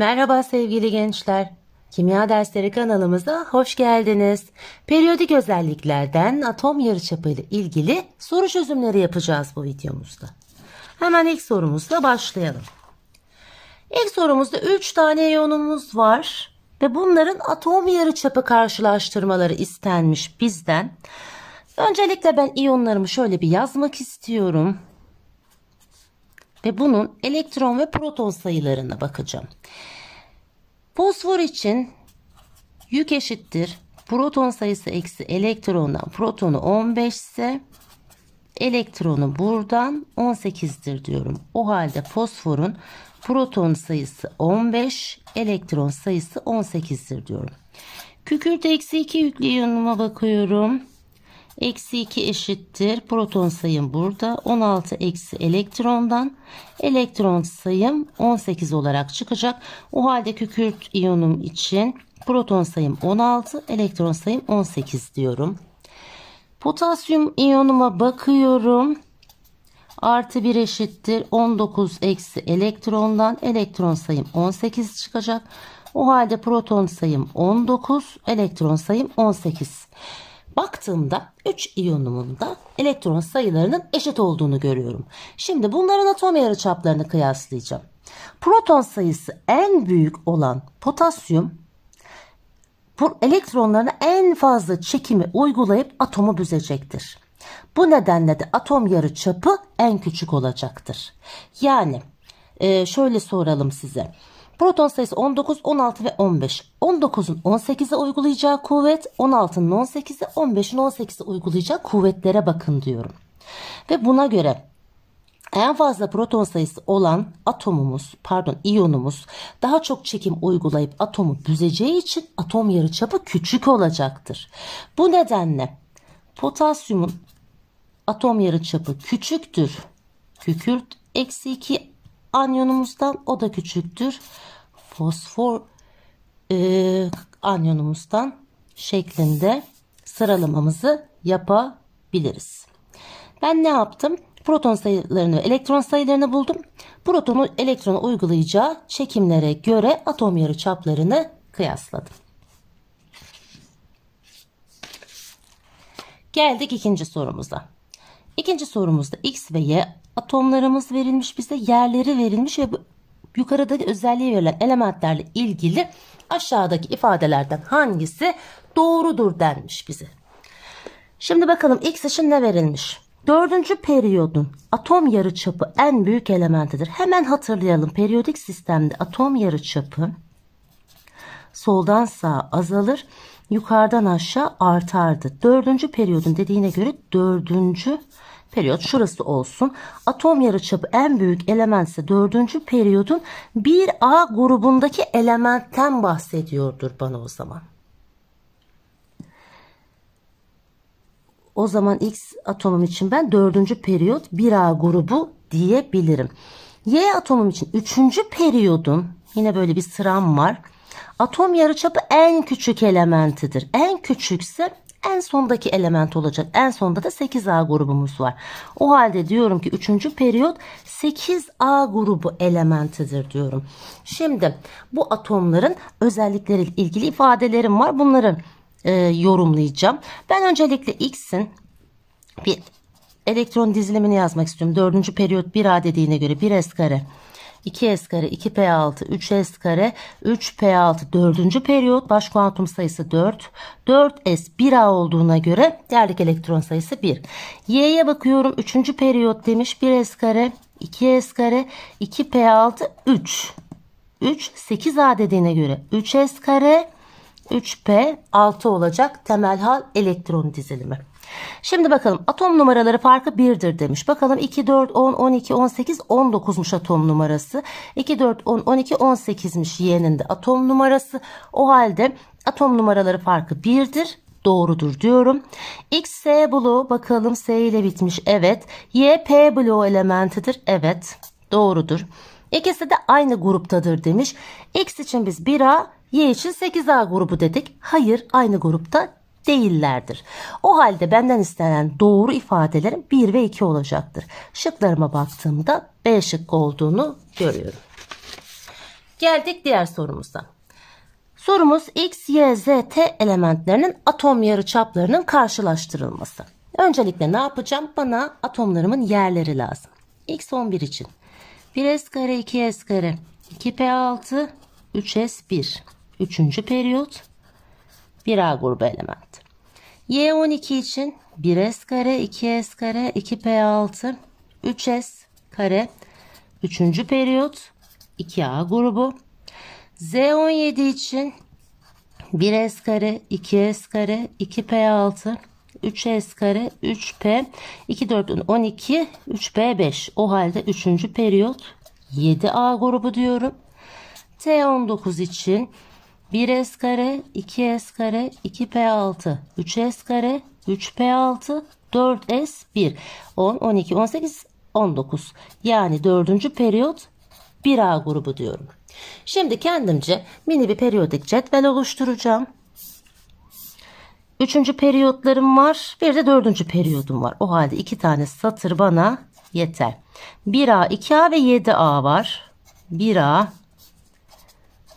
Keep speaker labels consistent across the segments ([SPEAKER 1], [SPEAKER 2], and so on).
[SPEAKER 1] Merhaba sevgili gençler. Kimya dersleri kanalımıza hoş geldiniz. Periyodik özelliklerden atom yarıçapı ile ilgili soru çözümleri yapacağız bu videomuzda. Hemen ilk sorumuzla başlayalım. İlk sorumuzda 3 tane iyonumuz var ve bunların atom yarıçapı karşılaştırmaları istenmiş bizden. Öncelikle ben iyonlarımı şöyle bir yazmak istiyorum ve bunun elektron ve proton sayılarına bakacağım. Fosfor için yük eşittir. Proton sayısı eksi elektrondan protonu 15 ise elektronu buradan 18'dir diyorum. O halde fosforun proton sayısı 15, elektron sayısı 18'dir diyorum. Kükürt eksi 2 yüklü iyonuma bakıyorum. Eksi 2 eşittir. Proton sayım burada. 16 eksi elektrondan. Elektron sayım 18 olarak çıkacak. O halde kükürt iyonum için proton sayım 16, elektron sayım 18 diyorum. Potasyum iyonuma bakıyorum. Artı 1 eşittir 19 eksi elektrondan elektron sayım 18 çıkacak. O halde proton sayım 19, elektron sayım 18. Baktığımda 3 iyonumun da elektron sayılarının eşit olduğunu görüyorum. Şimdi bunların atom yarıçaplarını kıyaslayacağım. Proton sayısı en büyük olan potasyum elektronlarına en fazla çekimi uygulayıp atomu büzecektir. Bu nedenle de atom yarı çapı en küçük olacaktır. Yani e, şöyle soralım size. Proton sayısı 19, 16 ve 15. 19'un 18'e uygulayacağı kuvvet, 16'nın 18'e, 15'in 18'e uygulayacağı kuvvetlere bakın diyorum. Ve buna göre en fazla proton sayısı olan atomumuz, pardon iyonumuz daha çok çekim uygulayıp atomu büzeceği için atom yarıçapı küçük olacaktır. Bu nedenle potasyumun atom yarıçapı küçüktür. Kükürt eksi 2 anyonumuzdan o da küçüktür. Fosfor e, anyonumuzdan şeklinde sıralamamızı yapabiliriz. Ben ne yaptım? Proton sayılarını, elektron sayılarını buldum. Protonu elektrona uygulayacağı çekimlere göre atom yarı çaplarını kıyasladım. Geldik ikinci sorumuza. İkinci sorumuzda x ve y atomlarımız verilmiş bize yerleri verilmiş ve yukarıdaki özelliği verilen elementlerle ilgili aşağıdaki ifadelerden hangisi doğrudur denmiş bize. Şimdi bakalım ilk seçim ne verilmiş? Dördüncü periyodun atom yarıçapı en büyük elementidir. Hemen hatırlayalım. Periyodik sistemde atom yarıçapı soldan sağa azalır, yukarıdan aşağı artardı. Dördüncü periyodun dediğine göre dördüncü periyot şurası olsun. Atom yarıçapı en büyük elementse dördüncü periyodun 1A grubundaki elementten bahsediyordur bana o zaman. O zaman X atomum için ben dördüncü periyot 1A grubu diyebilirim. Y atomum için üçüncü periyodun yine böyle bir sıram var. Atom yarıçapı en küçük elementidir. En küçükse en sondaki element olacak. En sonda da 8A grubumuz var. O halde diyorum ki 3. periyot 8A grubu elementidir diyorum. Şimdi bu atomların özellikleri ilgili ifadelerim var. Bunları e, yorumlayacağım. Ben öncelikle X'in bir elektron dizilimini yazmak istiyorum. Dördüncü periyot 1A dediğine göre 1S kare 2s kare 2p6 3s kare 3p6 dördüncü periyot baş kuantum sayısı 4 4s 1a olduğuna göre değerlik elektron sayısı 1 y'ye bakıyorum 3. periyot demiş 1s kare 2s kare 2p6 3 3 8a dediğine göre 3s kare 3p 6 olacak temel hal elektron dizilimi. Şimdi bakalım atom numaraları farkı 1'dir demiş. Bakalım 2, 4, 10, 12, 18, 19'muş atom numarası. 2, 4, 10, 12, 18'miş Y'nin de atom numarası. O halde atom numaraları farkı 1'dir doğrudur diyorum. X S bloğu bakalım S ile bitmiş. Evet. Y P bloğu elementidir. Evet. Doğrudur. İkisi de aynı gruptadır demiş. X için biz 1A, Y için 8A grubu dedik. Hayır aynı grupta değillerdir. O halde benden istenen doğru ifadelerin 1 ve 2 olacaktır. Şıklarıma baktığımda B şıkkı olduğunu görüyorum. Geldik diğer sorumuza. Sorumuz X, Y, Z, T elementlerinin atom yarıçaplarının karşılaştırılması. Öncelikle ne yapacağım? Bana atomlarımın yerleri lazım. X11 için 1S kare 2S kare 2P6 3S1 üçüncü periyot bir a grubu element. Y12 için 1S kare, 2S kare, 2P6, 3S kare, 3. periyot, 2A grubu. Z17 için 1S kare, 2S kare, 2P6, 3S kare, 3P, 2, 4, 12, 3P5. O halde 3. periyot 7A grubu diyorum. T19 için 1s kare 2s kare 2p6 3s kare 3p6 4s 1 10 12 18 19 yani dördüncü periyot 1A grubu diyorum. Şimdi kendimce mini bir periyodik cetvel oluşturacağım. Üçüncü periyotlarım var. Bir de dördüncü periyodum var. O halde iki tane satır bana yeter. 1A, 2A ve 7A var. 1A,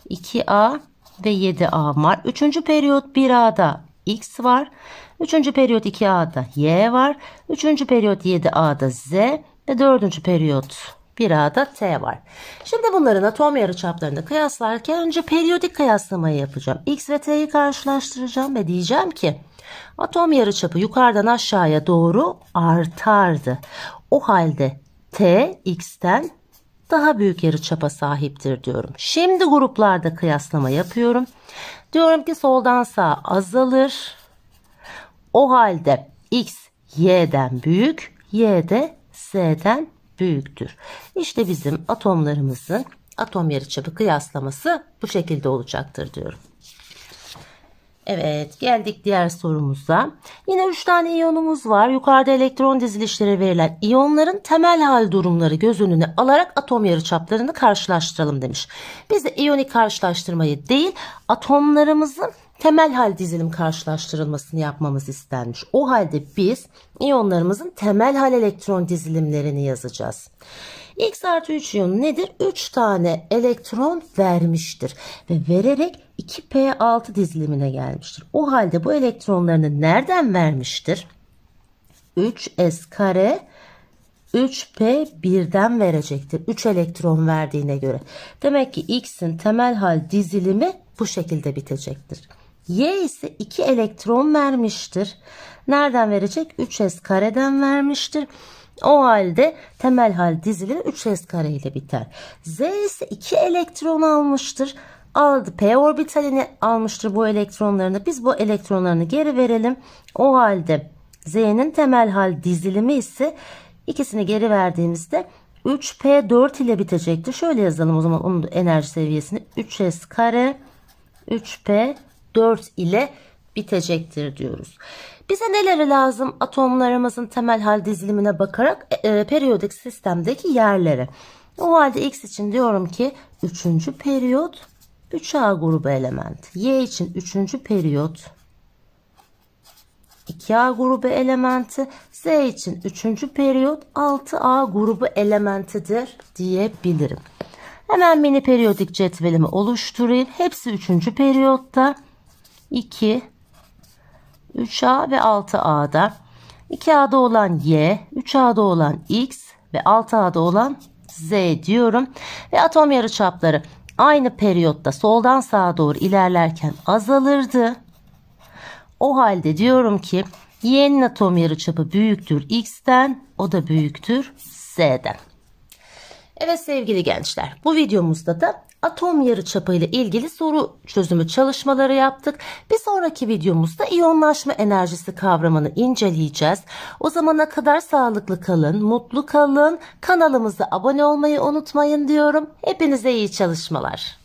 [SPEAKER 1] 2A ve 7A var. Üçüncü periyot 1A'da X var. Üçüncü periyot 2A'da Y var. Üçüncü periyot 7A'da Z ve dördüncü periyot 1A'da T var. Şimdi bunların atom yarıçaplarını kıyaslarken önce periyodik kıyaslamayı yapacağım. X ve T'yi karşılaştıracağım ve diyeceğim ki atom yarıçapı yukarıdan aşağıya doğru artardı. O halde T X'ten daha büyük yarı çapa sahiptir diyorum. Şimdi gruplarda kıyaslama yapıyorum. Diyorum ki soldan sağa azalır. O halde x y'den büyük, y de s'den büyüktür. İşte bizim atomlarımızın atom yarıçapı kıyaslaması bu şekilde olacaktır diyorum. Evet geldik diğer sorumuza. Yine 3 tane iyonumuz var. Yukarıda elektron dizilişleri verilen iyonların temel hal durumları göz önüne alarak atom yarıçaplarını karşılaştıralım demiş. Biz de iyonik karşılaştırmayı değil atomlarımızın temel hal dizilim karşılaştırılmasını yapmamız istenmiş. O halde biz iyonlarımızın temel hal elektron dizilimlerini yazacağız. X artı 3 iyonu nedir? 3 tane elektron vermiştir ve vererek 2P6 dizilimine gelmiştir. O halde bu elektronlarını nereden vermiştir? 3S kare 3P birden verecektir. 3 elektron verdiğine göre. Demek ki X'in temel hal dizilimi bu şekilde bitecektir. Y ise 2 elektron vermiştir. Nereden verecek? 3S kareden vermiştir. O halde temel hal dizileri 3s kare ile biter. Z ise 2 elektron almıştır. Aldı p orbitalini almıştır bu elektronlarını. Biz bu elektronlarını geri verelim. O halde z'nin temel hal dizilimi ise ikisini geri verdiğimizde 3p4 ile bitecektir. Şöyle yazalım o zaman onun enerji seviyesini. 3s kare 3p4 ile bitecektir diyoruz. Bize neleri lazım? Atomlarımızın temel hal dizilimine bakarak e, e, periyodik sistemdeki yerleri. O halde X için diyorum ki 3. periyot 3A grubu element. Y için 3. periyot 2A grubu elementi. Z için 3. periyot 6A grubu elementidir diyebilirim. Hemen mini periyodik cetvelimi oluşturayım. Hepsi 3. periyotta. 2, 3A ve 6A'da. 2A'da olan Y, 3A'da olan X ve 6A'da olan Z diyorum. Ve atom yarıçapları aynı periyotta soldan sağa doğru ilerlerken azalırdı. O halde diyorum ki Y'nin atom yarıçapı büyüktür X'ten, o da büyüktür Z'den. Evet sevgili gençler bu videomuzda da atom yarıçapı ile ilgili soru çözümü çalışmaları yaptık. Bir sonraki videomuzda iyonlaşma enerjisi kavramını inceleyeceğiz. O zamana kadar sağlıklı kalın, mutlu kalın, kanalımıza abone olmayı unutmayın diyorum. Hepinize iyi çalışmalar.